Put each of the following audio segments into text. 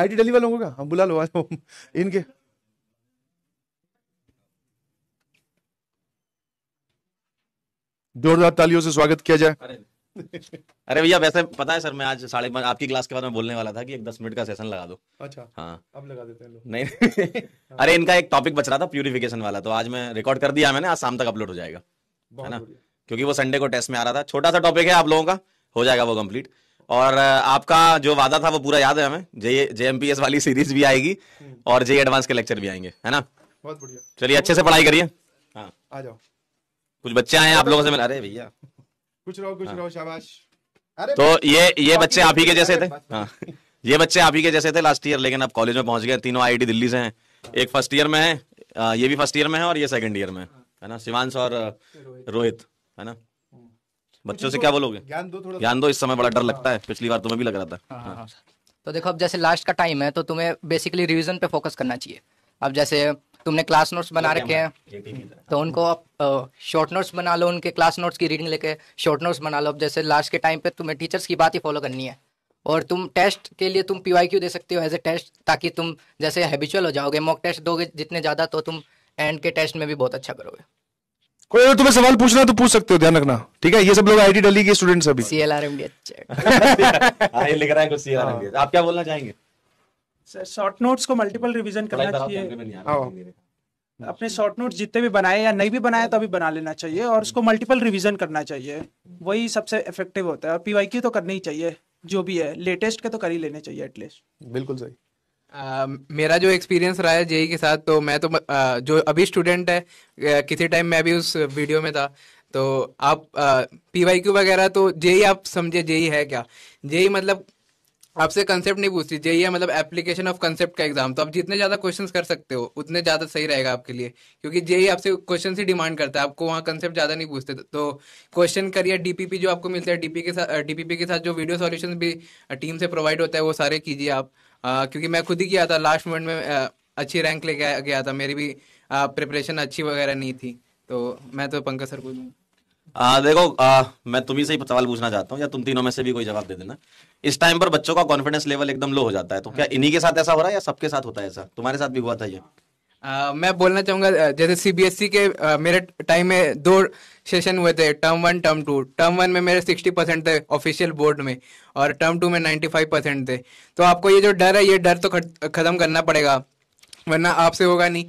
I T daily वालों का हम बुला लो आज इनके जोरदार तालियों से स्वागत किया जाए अरे, भैया वैसे पता है सर मैं आज साढ़े पाँच आपकी क्लास के बाद में बोलने वाला था कि एक दस मिनट का सेशन लगा दो अच्छा हाँ अब लगा देते हैं नहीं हाँ। अरे इनका एक टॉपिक बच रहा था प्यूरिफिकेशन वाला तो आज मैं रिकॉर्ड कर दिया मैंने आज शाम तक अपलोड हो जाएगा है ना क्योंकि वो संडे को टेस्ट में आ रहा था छोटा सा टॉपिक है आप लोगों का हो जाएगा वो कंप्लीट और आपका जो वादा था वो पूरा याद है हमें जे जे वाली सीरीज भी आएगी और जे एडवांस के लेक्चर भी आएंगे है ना बहुत बढ़िया चलिए अच्छे से पढ़ाई करिए हाँ आ जाओ कुछ बच्चे आए आप लोगों से मिला अरे भैया कुछ रहो कुछ हाँ। रहो शाबाश तो ये ये बच्चे आप ही के जैसे थे हाँ ये बच्चे आप ही के जैसे थे लास्ट ईयर लेकिन अब कॉलेज में पहुंच गए तीनों आई दिल्ली से हैं एक फर्स्ट ईयर में है ये भी फर्स्ट ईयर में है और ये सेकंड ईयर में है ना शिवांश और रोहित है ना बच्चों से तो क्या बोलोगे ज्ञान दो थोड़ा ज्ञान दो इस समय बड़ा डर लगता है पिछली बार तुम्हें भी लग रहा था हाँ, हाँ, हाँ। तो देखो अब जैसे लास्ट का टाइम है तो तुम्हें बेसिकली रिविजन पे फोकस करना चाहिए अब जैसे तुमने क्लास नोट्स बना रखे हैं तो उनको आप शॉर्ट नोट्स बना लो उनके क्लास नोट्स की रीडिंग लेके शॉर्ट नोट्स बना लो अब जैसे लास्ट के टाइम पे तुम्हें टीचर्स की बात ही फॉलो करनी है और तुम टेस्ट के लिए तुम पी दे सकते हो एज ए टेस्ट ताकि तुम जैसे हैबिचुअल हो जाओगे मॉक टेस्ट दोगे जितने ज़्यादा तो तुम एंड के टेस्ट में भी बहुत अच्छा करोगे कोई अगर तुम्हें सवाल पूछना तो पूछ सकते हो ध्यान रखना ठीक है ये सब लोग आई टी दिल्ली के स्टूडेंट्स अभी सी एल सीएलआरएम ये लिख रहा है कुछ सीएलआरएम हाँ। आप क्या बोलना चाहेंगे सर शॉर्ट नोट्स को मल्टीपल रिवीजन करना हाँ। चाहिए अपने शॉर्ट नोट्स जितने भी बनाए या नहीं भी बनाए तो अभी बना लेना चाहिए और उसको मल्टीपल रिवीजन करना चाहिए वही सबसे इफेक्टिव होता है और पीवाईक्यू तो करनी ही चाहिए जो भी है लेटेस्ट के तो कर ही लेने चाहिए एटलीस्ट बिल्कुल सही Um, मेरा जो एक्सपीरियंस रहा है जेई के साथ तो मैं तो uh, जो अभी स्टूडेंट है uh, किसी टाइम मैं भी उस वीडियो में था तो आप पी वाई क्यू वगैरह तो जेई आप समझे जेई है क्या जेई मतलब आपसे कंसेप्ट नहीं पूछती जेई है मतलब एप्लीकेशन ऑफ कंसेप्ट का एग्जाम तो आप जितने ज़्यादा क्वेश्चन कर सकते हो उतने ज़्यादा सही रहेगा आपके लिए क्योंकि जेई आपसे क्वेश्चन ही डिमांड करता है आपको वहाँ कंसेप्ट ज़्यादा नहीं पूछते तो क्वेश्चन करिए डीपीपी जो आपको मिलता है डीपी के साथ डीपीपी uh, के साथ जो वीडियो सॉल्यूशन भी टीम uh, से प्रोवाइड होता है वो सारे कीजिए आप क्योंकि मैं खुद ही किया था लास्ट मोमेंट में अच्छी रैंक लेके गया था मेरी भी प्रिपरेशन अच्छी वगैरह नहीं थी तो मैं तो पंकज सर को आ, देखो आ, मैं तुम्हें से ही सवाल पूछना चाहता हूँ या तुम तीनों में से भी कोई जवाब दे देना इस टाइम पर बच्चों का कॉन्फिडेंस लेवल एकदम लो हो जाता है तो क्या हाँ। इन्हीं के साथ ऐसा हो रहा है या सबके साथ होता है ऐसा तुम्हारे साथ भी हुआ था ये मैं बोलना चाहूँगा जैसे सीबीएसई e के मेरे टाइम में दो सेशन हुए थे term one term two term one में मेरे सिक्सटी परसेंट थे ऑफिशियल बोर्ड में और टर्म टू में नाइन्टी फाइव परसेंट थे तो आपको ये जो डर है ये डर तो ख़त्म करना पड़ेगा वरना आपसे होगा नहीं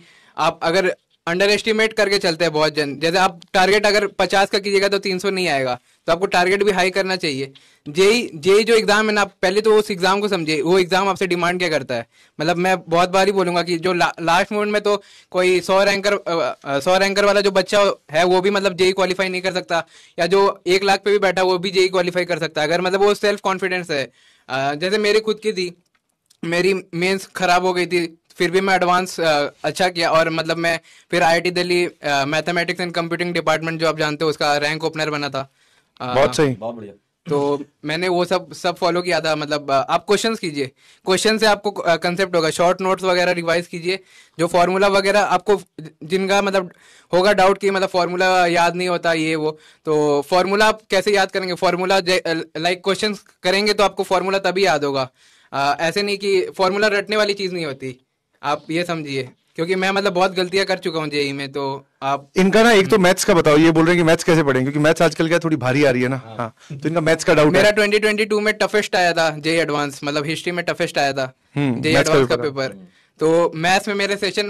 आप अगर अंडर एस्टिमेट करके चलते हैं बहुत जन जैसे आप टारगेट अगर पचास का कीजिएगा तो तीन सौ नहीं आएगा तो आपको टारगेट भी हाई करना चाहिए जेई जेई जो एग्ज़ाम है ना आप पहले तो उस एग्ज़ाम को समझिए वो एग्ज़ाम आपसे डिमांड क्या करता है मतलब मैं बहुत बार ही बोलूंगा कि जो ला, लास्ट मोमेंट में तो कोई सौ रैंकर सौ रैंकर वाला जो बच्चा है वो भी मतलब जेई क्वालिफाई नहीं कर सकता या जो एक लाख पे भी बैठा वो भी जेई क्वालिफाई कर सकता है अगर मतलब वो सेल्फ कॉन्फिडेंस है जैसे मेरी खुद की थी मेरी मेंस खराब हो गई थी फिर भी मैं एडवांस uh, अच्छा किया और मतलब मैं फिर IIT Delhi mathematics and computing department जो आप जानते हो उसका रैंक ओपनर बना था uh, बहुत सही बहुत बढ़िया तो मैंने वो सब सब फॉलो किया था मतलब uh, आप क्वेश्चंस कीजिए क्वेश्चन से आपको कंसेप्ट होगा शॉर्ट नोट्स वगैरह रिवाइज कीजिए जो फार्मूला वगैरह आपको जिनका मतलब होगा डाउट कि मतलब फार्मूला याद नहीं होता ये वो तो फार्मूला आप कैसे याद करेंगे फार्मूला लाइक क्वेश्चंस करेंगे तो आपको फार्मूला तभी याद होगा आ, ऐसे नहीं कि फार्मूला रटने वाली चीज़ नहीं होती आप ये समझिए क्योंकि मैं मतलब बहुत गलतियां कर चुका हूँ जेई में तो आप इनका ना एक तो मैथ्स का बताओ ये बोल रहे हैं कि मैथ्स कैसे पढ़ेंगे क्योंकि मैथ्स आजकल क्या थोड़ी भारी आ रही है ना हाँ, हाँ। तो इनका मैथ्स का डाउट मेरा टू में टफेस्ट आया था जेई एडवांस मतलब हिस्ट्री में टफेस्ट आया था हम्म, जेई एडवांस का पेपर तो मैथ्स में मेरे सेशन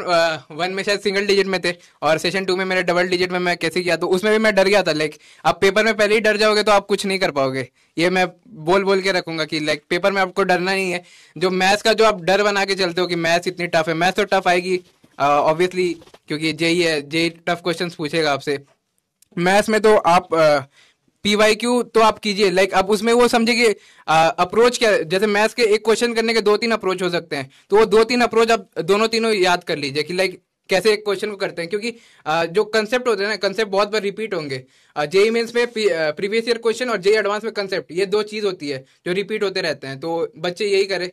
वन में शायद सिंगल डिजिट में थे और सेशन टू में मेरे डबल डिजिट में मैं कैसे किया तो उसमें भी मैं डर गया था लाइक आप पेपर में पहले ही डर जाओगे तो आप कुछ नहीं कर पाओगे ये मैं बोल बोल के रखूंगा कि लाइक पेपर में आपको डरना नहीं है जो मैथ्स का जो आप डर बना के चलते हो कि मैथ्स इतनी टफ है मैथ्स तो टफ आएगी ऑब्वियसली क्योंकि जेई है जेई टफ क्वेश्चन पूछेगा आपसे मैथ्स में तो आप आ, पीवाई क्यू तो आप कीजिए लाइक आप उसमें वो समझे कि अप्रोच क्या जैसे मैथ्स के एक क्वेश्चन करने के दो तीन अप्रोच हो सकते हैं तो वो दो तीन अप्रोच आप दोनों तीनों याद कर लीजिए कि लाइक कैसे एक क्वेश्चन को करते हैं क्योंकि आ, जो कंसेप्ट होते हैं ना कंसेप्ट बहुत बार रिपीट होंगे जेई मेन्स e में प्रीवियस ईयर क्वेश्चन और जेई एडवांस e में कंसेप्ट ये दो चीज़ होती है जो रिपीट होते रहते हैं तो बच्चे यही करें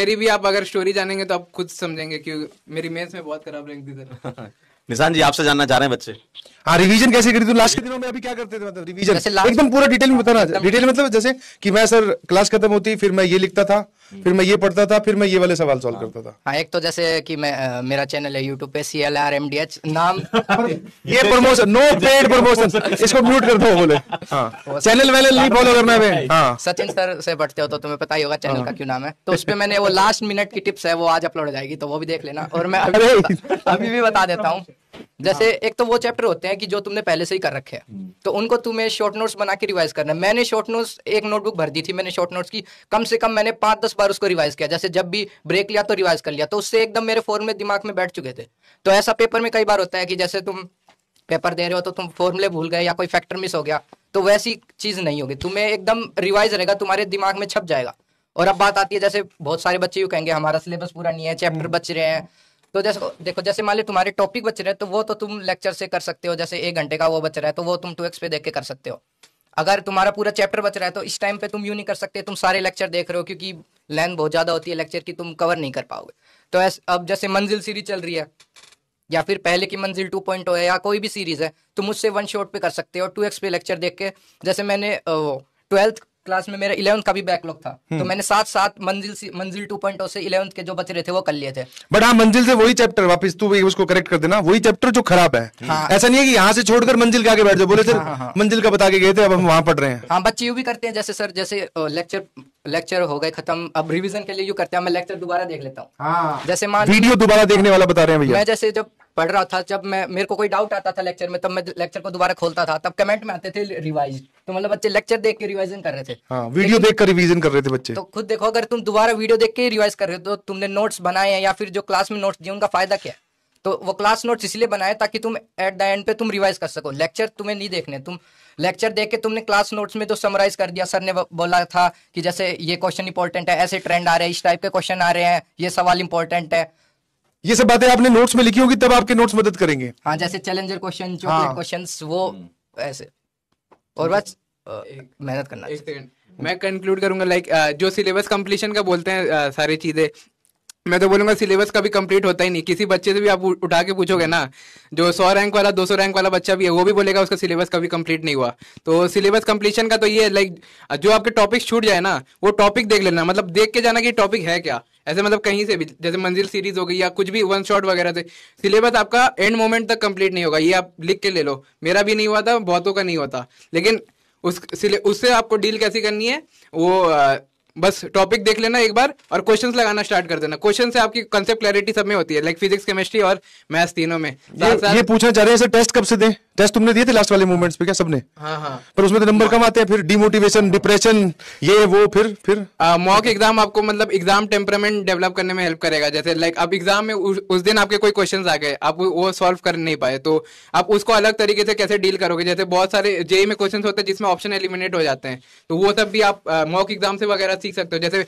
मेरी भी आप अगर स्टोरी जानेंगे तो आप खुद समझेंगे कि मेरी मेंस में बहुत खराब रैंक थी सर निशान जी आपसे जानना चाह रहे हैं बच्चे हाँ रिवीजन कैसे करी तुम लास्ट के दिनों में अभी क्या करते थे मतलब रिवीजन एकदम पूरा डिटेल में बताना डिटेल मतलब जैसे कि मैं सर क्लास खत्म होती फिर मैं ये लिखता था हम्म। फिर मैं ये पढ़ता था फिर मैं ये वाले सवाल सॉल्व हाँ। करता था हाँ एक तो जैसे कि मैं आ, मेरा चैनल है यूट्यूब पे C L R M D H नाम ये प्रमोशन नो पेड प्रमोशन इसको म्यूट कर दो बोले हाँ चैनल वैनल नहीं फॉलो करना है हाँ। सचिन सर से पढ़ते हो तो तुम्हें पता ही होगा चैनल हाँ। का क्यों नाम है तो उसपे मैंने वो लास्ट मिनट की टिप्स है वो आज अपलोड हो जाएगी तो वो भी देख लेना और मैं अभी भी बता देता हूँ जैसे हाँ। एक तो वो चैप्टर होते हैं कि जो तुमने पहले से ही कर रखे हैं हम्म। तो उनको तुम्हें शॉर्ट नोट्स बना के रिवाइज करना है मैंने शॉर्ट नोट्स एक नोटबुक भर दी थी मैंने शॉर्ट नोट्स की कम से कम मैंने पांच दस बार उसको रिवाइज किया जैसे जब भी ब्रेक लिया तो रिवाइज कर लिया तो उससे एकदम मेरे फोन में दिमाग में बैठ चुके थे तो ऐसा पेपर में कई बार होता है कि जैसे तुम पेपर दे रहे हो तो तुम फॉर्मुले भूल गए या कोई फैक्टर मिस हो गया तो वैसी चीज़ नहीं होगी तुम्हें एकदम रिवाइज रहेगा तुम्हारे दिमाग में छप जाएगा और अब बात आती है जैसे बहुत सारे बच्चे यू कहेंगे हमारा सिलेबस पूरा नहीं है चैप्टर हम्म। बच रहे हैं तो जैसे देखो जैसे मान ली तुम्हारे टॉपिक बच रहे हैं तो वो तो तुम लेक्चर से कर सकते हो जैसे एक घंटे का वो बच रहा है तो वो तुम टू एक्स पे देख के कर सकते हो अगर तुम्हारा पूरा चैप्टर बच रहा है तो इस टाइम पे तुम यू नहीं कर सकते तुम सारे लेक्चर देख रहे हो क्योंकि लेंथ बहुत ज़्यादा होती है लेक्चर की तुम कवर नहीं कर पाओगे तो ऐस, अब जैसे मंजिल सीरीज चल रही है या फिर पहले की मंजिल टू पॉइंट oh है या कोई भी सीरीज है तुम उससे वन शॉट पे कर सकते हो टू एक्स पे लेक्चर देख के जैसे मैंने ट्वेल्थ क्लास में मेरा इलेवंथ का भी बैकलॉग था तो हम्म। मैंने साथ साथ मंजिल मंजिल टू पॉइंट oh से इलेवंथ के जो बच रहे थे वो कर लिए थे बट हाँ मंजिल से वही चैप्टर वापस तू उसको करेक्ट कर देना वही चैप्टर जो खराब है हाँ। ऐसा नहीं है कि यहाँ से छोड़कर मंजिल के आगे बैठ जाओ बोले हाँ, सर हाँ, हाँ। मंजिल का बता के गए थे अब हम वहाँ पढ़ रहे हैं हाँ बच्चे यू भी करते हैं जैसे सर जैसे लेक्चर लेक्चर हो गए खत्म अब रिवीजन के लिए यू करते हैं मैं लेक्चर दोबारा देख लेता हूँ हाँ। जैसे मान वीडियो दोबारा देखने वाला बता रहे हैं भैया मैं जैसे जब पढ़ रहा था जब मैं मेरे को कोई डाउट आता था लेक्चर में तब मैं लेक्चर को दोबारा खोलता था तब कमेंट में आते थे रिवाइज तो मतलब बच्चे लेक्चर देख के रिवाइजन कर रहे थे हाँ, वीडियो देख कर रिवीजन कर रहे थे बच्चे तो खुद देखो अगर तुम दोबारा वीडियो देख के रिवाइज कर रहे हो तो तुमने नोट्स बनाए हैं या फिर जो क्लास में नोट्स दिए उनका फायदा क्या है तो वो क्लास नोट्स इसलिए बनाए ताकि तुम एट द एंड पे तुम रिवाइज कर सको लेक्चर तुम्हें नहीं देखने तुम लेक्चर देख के तुमने क्लास नोट्स में तो समराइज कर दिया सर ने बोला था कि जैसे ये क्वेश्चन इंपॉर्टेंट है ऐसे ट्रेंड आ रहे हैं इस टाइप के क्वेश्चन आ रहे हैं ये सवाल इंपॉर्टेंट है ये सब बातें आपने नोट्स में लिखी होगी तब आपके नोट्स मदद करेंगे हाँ जैसे चैलेंजर क्वेश्चन चॉकलेट क्वेश्चन वो हम्म। ऐसे और बस मेहनत करना एक मैं कंक्लूड करूंगा लाइक जो सिलेबस कंप्लीशन का बोलते हैं सारी चीजें मैं तो बोलूंगा सिलेबस कभी कंप्लीट होता ही नहीं किसी बच्चे से भी आप उठा के पूछोगे ना जो सौ रैंक वाला दो सौ रैंक वाला बच्चा भी है वो भी बोलेगा उसका सिलेबस कभी कंप्लीट नहीं हुआ तो सिलेबस कंप्लीशन का तो ये लाइक जो आपके टॉपिक छूट जाए ना वो टॉपिक देख लेना मतलब देख के जाना कि टॉपिक है क्या ऐसे मतलब कहीं से भी जैसे मंजिल सीरीज हो गई या कुछ भी वन शॉट वगैरह से सिलेबस आपका एंड मोमेंट तक कंप्लीट नहीं होगा ये आप लिख के ले लो मेरा भी नहीं हुआ था बहुतों का नहीं होता लेकिन उस उससे आपको डील कैसी करनी है वो बस टॉपिक देख लेना एक बार और क्वेश्चंस लगाना स्टार्ट कर देना क्वेश्चन से आपकी कंसेप्ट क्लैरिटी सब में होती है लाइक फिजिक्स केमिस्ट्री और मैथ्स तीनों में ये, ये पूछना चाह रहे हैं टेस्ट कब से दें टेस्ट तुमने दिए थे लास्ट वाले मूवमेंट्स पे क्या सबने हाँ हाँ पर उसमें तो नंबर कम आते हैं फिर डिमोटिवेशन डिप्रेशन ये वो फिर फिर मॉक एग्जाम आपको मतलब एग्जाम टेम्परामेंट डेवलप करने में हेल्प करेगा जैसे लाइक अब एग्जाम में उ, उस दिन आपके कोई क्वेश्चन आ गए आप वो सॉल्व कर नहीं पाए तो आप उसको अलग तरीके से कैसे डील करोगे जैसे बहुत सारे जेई e e में क्वेश्चन होते हैं जिसमें ऑप्शन एलिमिनेट हो जाते हैं तो वो सब भी आप मॉक एग्जाम से वगैरह सीख सकते हो जैसे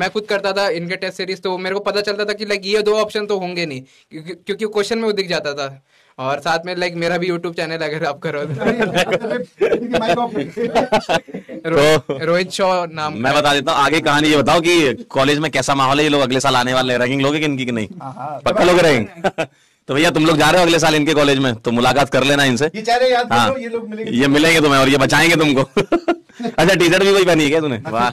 मैं खुद करता था इनके टेस्ट सीरीज तो मेरे को पता चलता था कि लाइक ये दो ऑप्शन तो होंगे नहीं क्योंकि क्वेश्चन में वो दिख जाता था और साथ में लाइक मेरा भी यूट्यूब चैनल अगर आप करो तो, तो रोहित शो नाम मैं बता देता हूँ आगे कहानी ये बताओ कि कॉलेज में कैसा माहौल है ये लोग अगले साल आने वाले रैंकिंग लोगे कि इनकी कि नहीं हाँ, हाँ। पक्का लोग रहेंगे तो भैया तुम लोग जा रहे हो अगले साल इनके कॉलेज में तो मुलाकात कर लेना इनसे ये हाँ, ये लोग मिलेंगे ये मिलेंगे तुम्हें और ये बचाएंगे तुमको अच्छा टी शर्ट भी वही पहनी है क्या तूने वाह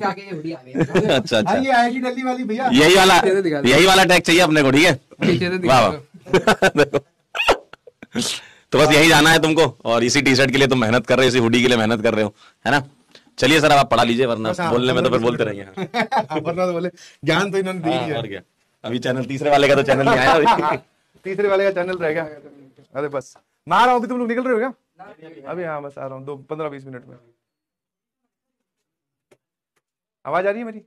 अच्छा अच्छा हाँ, ये वाली भैया यही वाला यही वाला टैग चाहिए अपने को ठीक है वाह वाह तो बस यही जाना है तुमको और इसी टी शर्ट के लिए तुम मेहनत कर रहे हो इसी हुडी के लिए मेहनत कर रहे हो है ना चलिए सर आप पढ़ा लीजिए वरना हाँ, बोलने में तो फिर बोलते रहेंगे हाँ, वरना तो बोले ज्ञान तो इन्होंने हाँ, और क्या अभी चैनल तीसरे वाले का तो चैनल नहीं आया तीसरे वाले का चैनल रहेगा अरे बस मैं आ रहा हूँ अभी तुम लोग निकल रहे हो क्या अभी हाँ बस आ रहा हूँ दो पंद्रह बीस मिनट में आवाज आ रही है मेरी